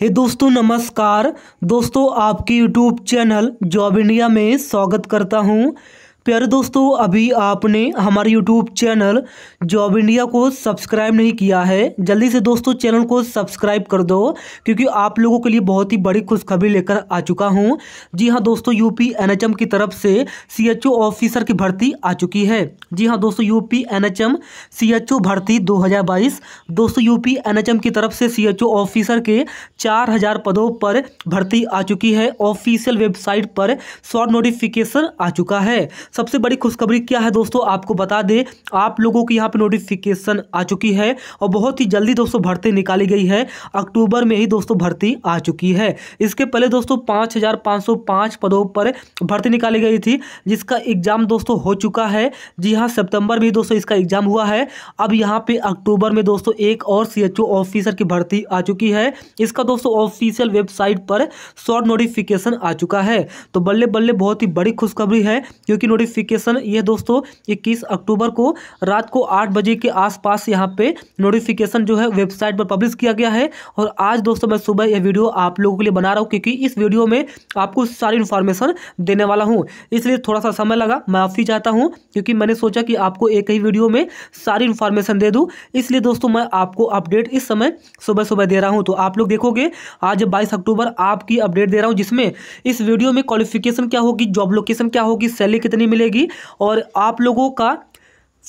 हे दोस्तों नमस्कार दोस्तों आपके यूट्यूब चैनल जॉब इंडिया में स्वागत करता हूं प्यारे दोस्तों अभी आपने हमारे यूट्यूब चैनल जॉब इंडिया को सब्सक्राइब नहीं किया है जल्दी से दोस्तों चैनल को सब्सक्राइब कर दो क्योंकि आप लोगों के लिए बहुत ही बड़ी खुशखबरी लेकर आ चुका हूं जी हां दोस्तों यूपी एनएचएम की तरफ से सीएचओ ऑफिसर की भर्ती आ चुकी है जी हां दोस्तों यूपी एनएचएम सीएचओ भर्ती दो दोस्तों यूपी एनएचएम की तरफ से सी ऑफिसर के चार पदों पर भर्ती आ चुकी है ऑफिशियल वेबसाइट पर शॉर्ट नोटिफिकेशन आ चुका है सबसे बड़ी खुशखबरी क्या है दोस्तों आपको बता दें आप लोगों की यहाँ पर नोटिफिकेशन आ चुकी है और बहुत ही जल्दी दोस्तों भर्ती निकाली गई है अक्टूबर में ही दोस्तों भर्ती आ चुकी है इसके पहले दोस्तों पाँच पदों पर भर्ती निकाली गई थी जिसका एग्जाम दोस्तों हो चुका है जी हाँ सितंबर में दोस्तों इसका एग्जाम हुआ है अब यहाँ पे अक्टूबर में दोस्तों एक और सीएचओ ऑफिसर की भर्ती आ चुकी है इसका दोस्तों ऑफिशियल वेबसाइट पर शॉर्ट नोटिफिकेशन आ चुका है तो बल्ले बल्ले बहुत ही बड़ी खुशखबरी है क्योंकि नोटिफिकेशन ये दोस्तों इक्कीस अक्टूबर को रात को आठ बजे के आसपास यहाँ पे नोटिफिकेशन जो है वेबसाइट पर पब्लिश किया गया है और आज दोस्तों मैं सुबह यह वीडियो आप लोगों के लिए बना रहा हूँ क्योंकि इस वीडियो में आपको सारी इन्फॉर्मेशन देने वाला हूँ इसलिए थोड़ा सा समय लगा माफ़ी चाहता हूँ क्योंकि मैंने सोचा कि आपको एक ही वीडियो में सारी इन्फॉर्मेशन दे दूँ इसलिए दोस्तों मैं आपको अपडेट इस समय सुबह सुबह दे रहा हूँ तो आप लोग देखोगे आज बाईस अक्टूबर आपकी अपडेट दे रहा हूँ जिसमें इस वीडियो में क्वालिफिकेशन क्या होगी जॉब लोकेशन क्या होगी सैलरी कितनी मिलेगी और आप लोगों का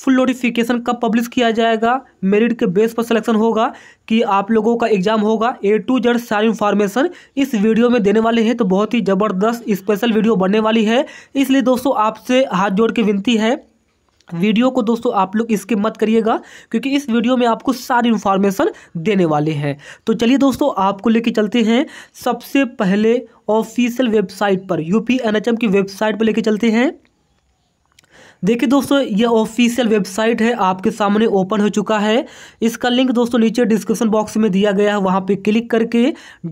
फुल नोटिफिकेशन कब पब्लिश किया जाएगा मेरिट के बेस पर सिलेक्शन होगा कि आप लोगों का एग्जाम होगा ए टू जेड सारी इन्फॉर्मेशन इस वीडियो में देने वाले हैं तो बहुत ही ज़बरदस्त स्पेशल वीडियो बनने वाली है इसलिए दोस्तों आपसे हाथ जोड़ के विनती है वीडियो को दोस्तों आप लोग इसके मत करिएगा क्योंकि इस वीडियो में आपको सारी इन्फॉर्मेशन देने वाले हैं तो चलिए दोस्तों आपको लेके चलते हैं सबसे पहले ऑफिशियल वेबसाइट पर यूपी एनएचएम की वेबसाइट पर लेके चलते हैं देखिए दोस्तों ये ऑफिशियल वेबसाइट है आपके सामने ओपन हो चुका है इसका लिंक दोस्तों नीचे डिस्क्रिप्शन बॉक्स में दिया गया है वहाँ पे क्लिक करके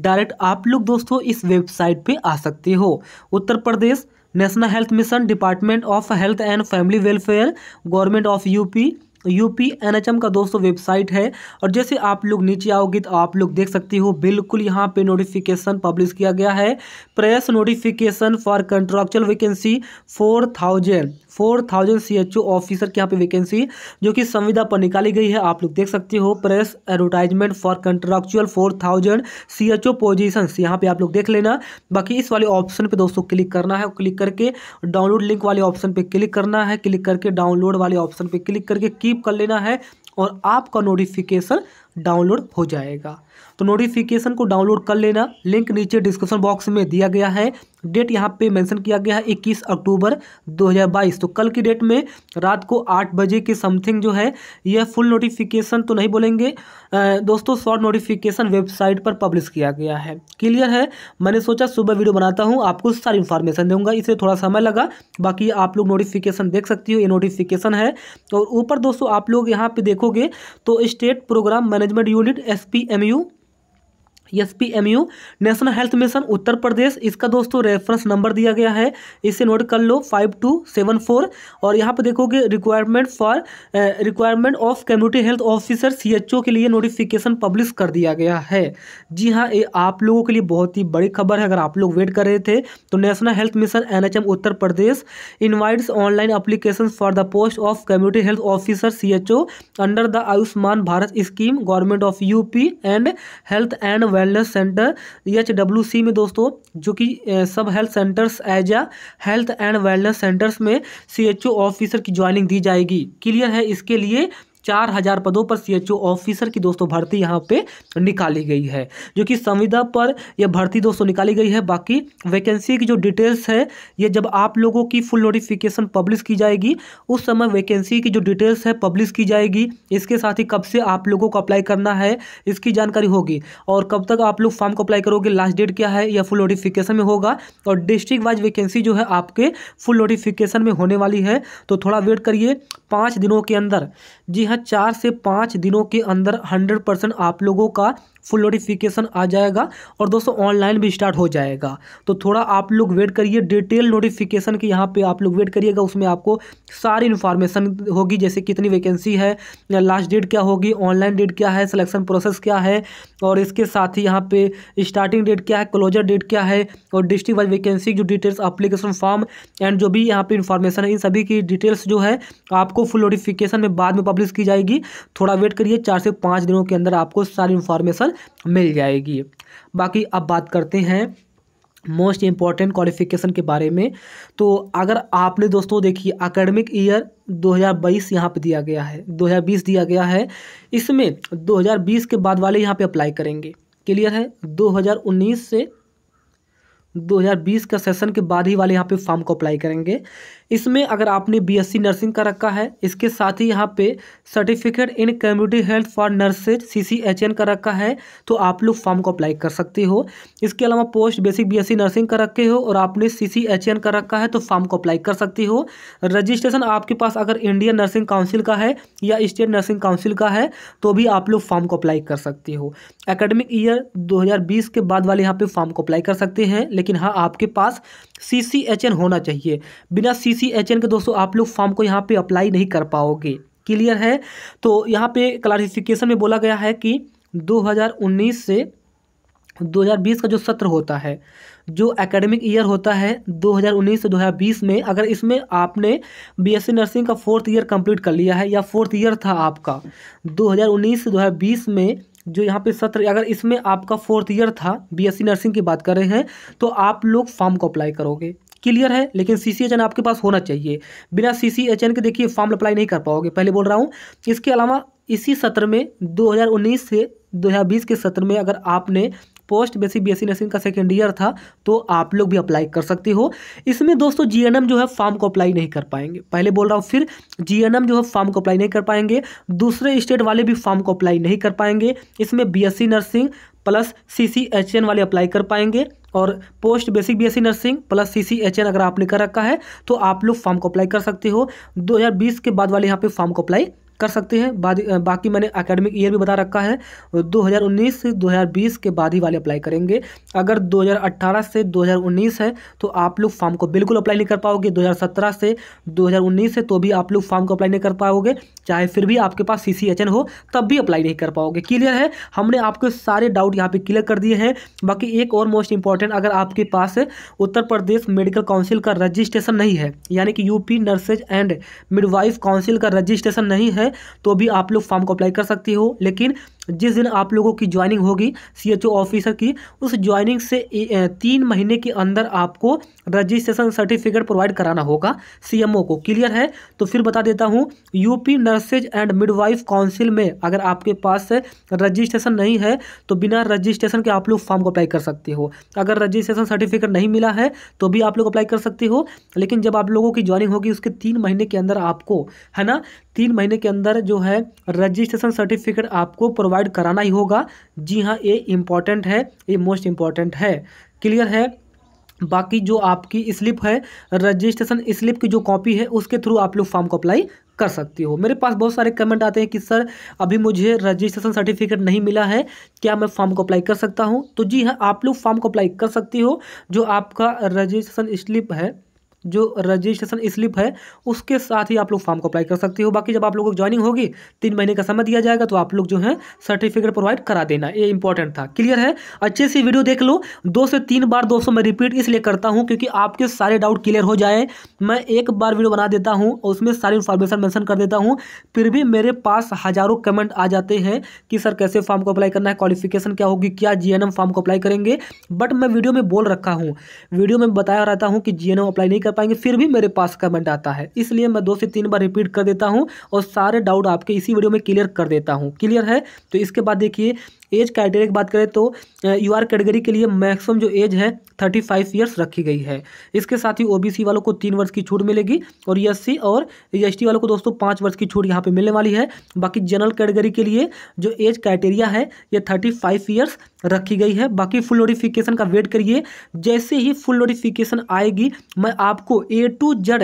डायरेक्ट आप लोग दोस्तों इस वेबसाइट पे आ सकते हो Uttar Pradesh National Health Mission Department of Health and Family Welfare Government of UP UP NHM का दोस्तों वेबसाइट है और जैसे आप लोग नीचे आओगे तो आप लोग देख सकते हो बिल्कुल यहाँ पे नोटिफिकेशन पब्लिश किया गया है press notification for contractual vacancy four thousand four thousand C H O officer की यहाँ पे वैकेंसी जो कि संविदा पर निकाली गई है आप लोग देख सकते हो press advertisement for contractual four thousand C H O position यहाँ पे आप लोग देख लेना बाकी इस वाले ऑप्शन पे दोस्तों क्लिक करना है क्लिक करके डाउनलोड लिंक वाले ऑप्शन पे क्लिक करना है क्लिक करके डाउनलोड वाले ऑप्शन पे क्लिक करके कीप कर लेना है और आपका नोटिफिकेशन डाउनलोड हो जाएगा तो नोटिफिकेशन को डाउनलोड कर लेना लिंक नीचे डिस्क्रिप्शन बॉक्स में दिया गया है डेट यहाँ पे मेंशन किया गया है 21 अक्टूबर 2022 तो कल की डेट में रात को आठ बजे के समथिंग जो है यह फुल नोटिफिकेशन तो नहीं बोलेंगे दोस्तों शॉर्ट नोटिफिकेशन वेबसाइट पर पब्लिश किया गया है क्लियर है मैंने सोचा सुबह वीडियो बनाता हूँ आपको सारी इन्फॉर्मेशन दूंगा इसे थोड़ा समय लगा बाकी आप लोग नोटिफिकेशन देख सकती हो ये नोटिफिकेशन है और ऊपर दोस्तों आप लोग यहाँ पर देखोगे तो State Programme Management Unit S S P M U National Health Mission Uttar Pradesh इसका दोस्तों रेफरेंस नंबर दिया गया है इसे नोट कर लो फाइव टू सेवन फोर और यहाँ पर देखोगे requirement for requirement of community health officer C H O के लिए नोटिफिकेशन पब्लिश कर दिया गया है जी हाँ ये आप लोगों के लिए बहुत ही बड़ी खबर है अगर आप लोग वेट कर रहे थे तो National Health Mission N H M Uttar Pradesh invites online application for the post of community health officer C H O under the Ayushman Bharat scheme government of UP and health and wellness centre H W C में दोस्तों जो कि sub health centres as a health and wellness centres में C H O officer की joining दी जाएगी clear है इसके लिए चार हजार पदों पर सीएचओ ऑफिसर की दोस्तों भर्ती यहाँ पे निकाली गई है जो कि संविदा पर यह भर्ती दोस्तों निकाली गई है बाकी वैकेंसी की जो डिटेल्स है ये जब आप लोगों की फुल नोटिफिकेशन पब्लिश की जाएगी उस समय वैकेंसी की जो डिटेल्स है पब्लिश की जाएगी इसके साथ ही कब से आप लोगों को अप्लाई करना है इसकी जानकारी होगी और कब तक आप लोग फॉर्म को अप्लाई करोगे लास्ट डेट क्या है यह फुल नोटिफिकेशन में होगा और डिस्ट्रिक्ट वाइज वैकेंसी जो है आपके फुल नोटिफिकेशन में होने वाली है तो थोड़ा वेट करिए पाँच दिनों के अंदर जी हाँ चार से पाँच दिनों के अंदर हंड्रेड परसेंट आप लोगों का फुल नोटिफिकेशन आ जाएगा और दोस्तों ऑनलाइन भी स्टार्ट हो जाएगा तो थोड़ा आप लोग वेट करिए डिटेल नोटिफिकेशन के यहाँ पे आप लोग वेट करिएगा उसमें आपको सारी इन्फॉर्मेशन होगी जैसे कितनी वैकेंसी है लास्ट डेट क्या होगी ऑनलाइन डेट क्या है सिलेक्शन प्रोसेस क्या है और इसके साथ ही यहाँ पे स्टार्टिंग डेट क्या है क्लोजर डेट क्या है और डिस्ट्रिक्ट वाइज वैकेंसी जो डिटेल्स अप्लीकेशन फॉर्म एंड जो भी यहाँ पर इन्फॉर्मेशन है इन सभी की डिटेल्स जो है आपको फुल नोटिफिकेशन में बाद में पब्लिश की जाएगी थोड़ा वेट करिए चार से पाँच दिनों के अंदर आपको सारी इन्फॉर्मेशन मिल जाएगी बाकी अब बात करते हैं मोस्ट इम्पॉर्टेंट क्वालिफिकेशन के बारे में तो अगर आपने दोस्तों देखिए अकेडमिक ईयर 2022 यहाँ पर दिया गया है 2020 दिया गया है इसमें 2020 के बाद वाले यहाँ पे अप्लाई करेंगे क्लियर है 2019 से 2020 का सेशन के बाद ही वाले यहाँ पे फॉर्म को अप्लाई करेंगे इसमें अगर आपने बीएससी नर्सिंग का रखा है इसके साथ ही यहाँ पे certificate in community health for nurses CCHN का रखा है तो आप लोग फॉर्म को अप्लाई कर सकते हो इसके अलावा पोस्ट बेसिक बीएससी नर्सिंग का रखे हो और आपने सी का रखा है तो फॉर्म को अप्लाई कर सकती हो रजिस्ट्रेशन आपके पास अगर इंडियन नर्सिंग काउंसिल का है या स्टेट नर्सिंग काउंसिल का है तो भी आप लोग फॉर्म को अप्लाई कर सकते हो एकेडमिक ईयर दो के बाद वाले यहाँ पे फॉर्म को अप्लाई कर सकते हैं लेकिन हाँ आपके पास सी सी एच एन होना चाहिए बिना सी सी एच एन के दोस्तों आप लोग फॉर्म को यहाँ पे अप्लाई नहीं कर पाओगे क्लियर है तो यहाँ पे क्लासिफिकेशन में बोला गया है कि 2019 से 2020 का जो सत्र होता है जो एकेडमिक ईयर होता है 2019 से 2020 में अगर इसमें आपने बीएससी नर्सिंग का फोर्थ ईयर कंप्लीट कर लिया है या फोर्थ ईयर था आपका 2019 से 2020 में जो यहाँ पे सत्र अगर इसमें आपका फोर्थ ईयर था बीएससी नर्सिंग की बात कर रहे हैं तो आप लोग फॉर्म को अप्लाई करोगे क्लियर है लेकिन सी सी एच एन आपके पास होना चाहिए बिना सी सी एच एन के देखिए फॉर्म अप्लाई नहीं कर पाओगे पहले बोल रहा हूँ इसके अलावा इसी सत्र में 2019 से 2020 के सत्र में अगर आपने post basic B S nursing का सेकेंड ईयर था तो आप लोग भी अप्लाई कर सकते हो इसमें दोस्तों जी जो है फॉर्म को अप्लाई नहीं कर पाएंगे पहले बोल रहा हूँ फिर जी जो है फॉर्म को अप्लाई नहीं कर पाएंगे दूसरे स्टेट वाले भी फॉर्म को अप्लाई नहीं कर पाएंगे इसमें B nursing plus C C H N वाले अप्लाई कर पाएंगे और post basic BSc nursing plus C C H N अगर आपने कर रखा है तो आप लोग फॉर्म को अप्लाई कर सकते हो 2020 के बाद वाले यहाँ पे फॉर्म को अप्लाई कर सकते हैं बाकी मैंने अकेडमिक ईयर भी बता रखा है 2019 से 2020 के बाद ही वाले अप्लाई करेंगे अगर 2018 से 2019 है तो आप लोग फॉर्म को बिल्कुल अप्लाई नहीं कर पाओगे 2017 से 2019 है तो भी आप लोग फॉर्म को अप्लाई नहीं कर पाओगे चाहे फिर भी आपके पास सी हो तब भी अप्लाई नहीं कर पाओगे क्लियर है हमने आपके सारे डाउट यहाँ पर क्लियर कर दिए हैं बाकी एक और मोस्ट इंपॉर्टेंट अगर आपके पास उत्तर प्रदेश मेडिकल काउंसिल का रजिस्ट्रेशन नहीं है यानी कि UP nurses and midwife council का रजिस्ट्रेशन नहीं है है तो भी आप लोग फॉर्म को अप्लाई कर सकते हो लेकिन जिस दिन आप लोगों की ज्वाइनिंग होगी सी ऑफिसर की उस ज्वाइनिंग से तीन महीने के अंदर आपको रजिस्ट्रेशन सर्टिफिकेट प्रोवाइड कराना होगा ओ को क्लियर है तो फिर बता देता हूँ UP nurses and midwife council में अगर आपके पास रजिस्ट्रेशन नहीं है तो बिना रजिस्ट्रेशन के आप लोग फॉर्म को अप्लाई कर सकते हो अगर रजिस्ट्रेशन सर्टिफिकेट नहीं मिला है तो भी आप लोग अप्लाई कर सकते हो लेकिन जब आप लोगों की ज्वाइनिंग होगी उसके तीन महीने के अंदर आपको है ना तीन महीने के अंदर जो है रजिस्ट्रेशन सर्टिफिकेट आपको प्रोवाइड प्रोवाइड कराना ही होगा जी हाँ ये इम्पॉर्टेंट है ये मोस्ट इम्पॉर्टेंट है क्लियर है बाकी जो आपकी स्लिप है रजिस्ट्रेशन स्लिप की जो कॉपी है उसके थ्रू आप लोग फॉर्म को अप्लाई कर सकती हो मेरे पास बहुत सारे कमेंट आते हैं कि सर अभी मुझे रजिस्ट्रेशन सर्टिफिकेट नहीं मिला है क्या मैं फॉर्म को अप्लाई कर सकता हूं तो जी हाँ आप लोग फॉर्म को अप्लाई कर सकती हो जो आपका रजिस्ट्रेशन स्लिप है जो रजिस्ट्रेशन स्लिप है उसके साथ ही आप लोग फॉर्म को अप्लाई कर सकते हो बाकी जब आप लोगों को ज्वाइनिंग होगी तीन महीने का समय दिया जाएगा तो आप लोग जो है सर्टिफिकेट प्रोवाइड करा देना ये इंपॉर्टेंट था क्लियर है अच्छे से वीडियो देख लो दो से तीन बार दोस्तों मैं रिपीट इसलिए करता हूँ क्योंकि आपके सारे डाउट क्लियर हो जाए मैं एक बार वीडियो बना देता हूँ उसमें सारी इन्फॉर्मेशन मैंशन कर देता हूँ फिर भी मेरे पास हज़ारों कमेंट आ जाते हैं कि सर कैसे फॉर्म को अप्लाई करना है क्वालिफिकेशन क्या होगी क्या जी फॉर्म को अप्लाई करेंगे बट मैं वीडियो में बोल रखा हूँ वीडियो में बताया रहता हूँ कि जी अप्लाई नहीं कर कर पाएंगे फिर भी मेरे पास कमेंट आता है इसलिए मैं दो से तीन बार रिपीट कर देता हूँ और सारे डाउट आपके इसी वीडियो में क्लियर कर देता हूँ क्लियर है तो इसके बाद देखिए एज क्राइटेरिया की बात करें तो यू आर कैटेगरी के लिए मैक्सिमम जो एज है थर्टी फाइव ईयर्स रखी गई है इसके साथ ही ओबीसी वालों को तीन वर्ष की छूट मिलेगी और एस e और एस e वालों को दोस्तों पाँच वर्ष की छूट यहाँ पर मिलने वाली है बाकी जनरल कैटेगरी के लिए जो एज क्राइटेरिया है ये थर्टी फाइव ईयर्स रखी गई है बाकी फुल नोटिफिकेशन का वेट करिए जैसे ही फुल नोटिफिकेशन आएगी मैं आपको ए टू जेड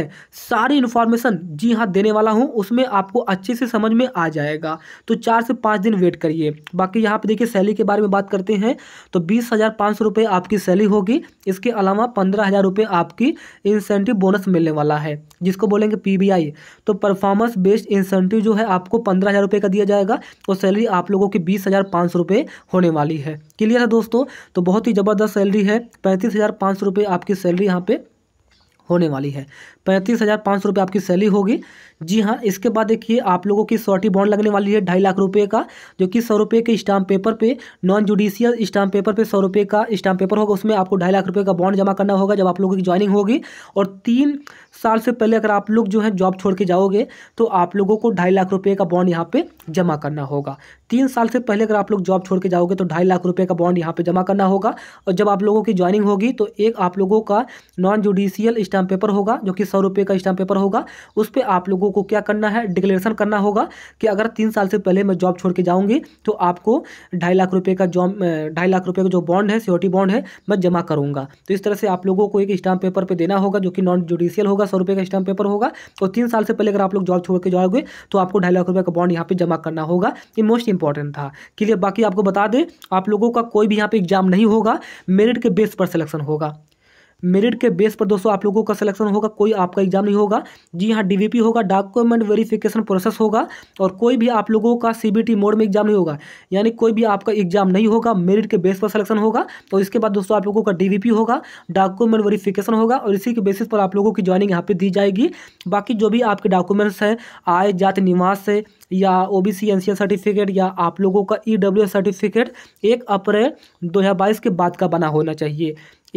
सारी इन्फॉर्मेशन जी हाँ देने वाला हूँ उसमें आपको अच्छे से समझ में आ जाएगा तो चार से पाँच दिन वेट करिए बाकी यहाँ पे की सैली के बारे में बात करते हैं तो बीस हज़ार पाँच सौ रुपये आपकी सैली होगी इसके अलावा पंद्रह हज़ार रुपये आपकी इंसेंटिव बोनस मिलने वाला है जिसको बोलेंगे पीबीआई तो परफॉर्मेंस बेस्ड इंसेंटिव जो है आपको पंद्रह हज़ार रुपये का दिया जाएगा और सैलरी आप लोगों की बीस हज़ार पाँच सौ रुपये होने वाली है क्लियर है दोस्तों तो बहुत ही ज़बरदस्त सैलरी है पैंतीस हज़ार पाँच सौ रुपये आपकी सैलरी यहाँ पर होने वाली है पैंतीस हज़ार पाँच सौ रुपये आपकी सैली होगी जी हाँ इसके बाद देखिए आप लोगों की सॉर्टी बॉन्ड लगने वाली है ढाई लाख रुपये का जो कि सौ रुपये के स्टाम्प पेपर पे नॉन जुडिशियल स्टाम्प पेपर पे सौ रुपये का स्टाम्प पेपर होगा उसमें आपको ढाई लाख रुपये का बॉन्ड जमा करना होगा जब आप लोगों की ज्वाइनिंग होगी और तीन साल से पहले अगर आप लोग जो है जॉब छोड़ के जाओगे तो आप लोगों को ढाई लाख रुपये का बॉन्ड यहाँ पर जमा करना होगा तीन साल से पहले अगर आप लोग जॉब छोड़ के जाओगे तो ढाई लाख रुपये का बॉन्ड यहाँ पर जमा करना होगा और जब आप लोगों की ज्वाइनिंग होगी तो एक आप लोगों का नॉन जुडिशियल स्टाम्प पेपर होगा जो कि सौ रुपये का स्टाम्प पेपर होगा उस पर आप लोगों को क्या करना है डिक्लेरेशन करना होगा कि अगर तीन साल से पहले मैं जॉब छोड़ के जाऊँगी तो आपको ढाई लाख रुपये का जॉब ढाई लाख रुपये का जो बॉन्ड है सिक्योरिटी बॉन्ड है मैं जमा करूँगा तो इस तरह से आप लोगों को एक स्टाम्प पेपर पर देना होगा जो कि नॉन जुडिशियल होगा सौ रुपये का स्टाम्प पेपर होगा और तीन साल से पहले अगर आप लोग जॉब छोड़ के जाओगे तो आपको ढाई लाख रुपये का बॉन्ड यहाँ पर जमा करना होगा ये मोस्ट इंपॉर्टेंट था क्लियर बाकी आपको बता दें आप लोगों का कोई भी यहाँ पर एग्जाम नहीं होगा मेरिट के बेस पर सिलेक्शन होगा मेरिट के बेस पर दोस्तों आप लोगों का सिलेक्शन होगा कोई आपका एग्जाम नहीं होगा जी हाँ डीवीपी होगा डॉक्यूमेंट वेरिफिकेशन प्रोसेस होगा और कोई भी आप लोगों का सीबीटी मोड में एग्जाम नहीं होगा यानी कोई भी आपका एग्जाम नहीं होगा मेरिट के बेस पर सिलेक्शन होगा तो इसके बाद दोस्तों आप लोगों का डीवीपी होगा डॉक्यूमेंट वेरीफिकेशन होगा और इसी के बेसिस पर आप लोगों की ज्वाइनिंग यहाँ पर दी जाएगी बाकी जो भी आपके डॉक्यूमेंट्स हैं आय जाति निवास से या O B C N C certificate या आप लोगों का ई डब्ल्यू सर्टिफिकेट एक अप्रैल दो हज़ार बाईस के बाद का बना होना चाहिए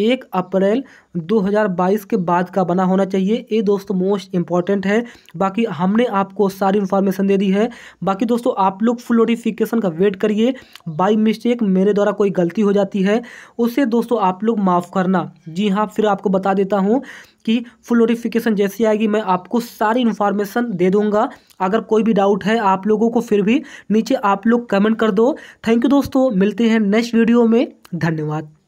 एक अप्रैल 2022 के बाद का बना होना चाहिए ये दोस्तों मोस्ट इंपॉर्टेंट है बाकी हमने आपको सारी इन्फॉर्मेशन दे दी है बाकी दोस्तों आप लोग फुल नोटिफिकेशन का वेट करिए बाई मिस्टेक मेरे द्वारा कोई गलती हो जाती है उसे दोस्तों आप लोग माफ़ करना जी हाँ फिर आपको बता देता हूँ कि फुल नोटिफिकेशन जैसी आएगी मैं आपको सारी इन्फॉर्मेशन दे दूंगा अगर कोई भी डाउट है आप लोगों को फिर भी नीचे आप लोग कमेंट कर दो थैंक यू दोस्तों मिलते हैं नेक्स्ट वीडियो में धन्यवाद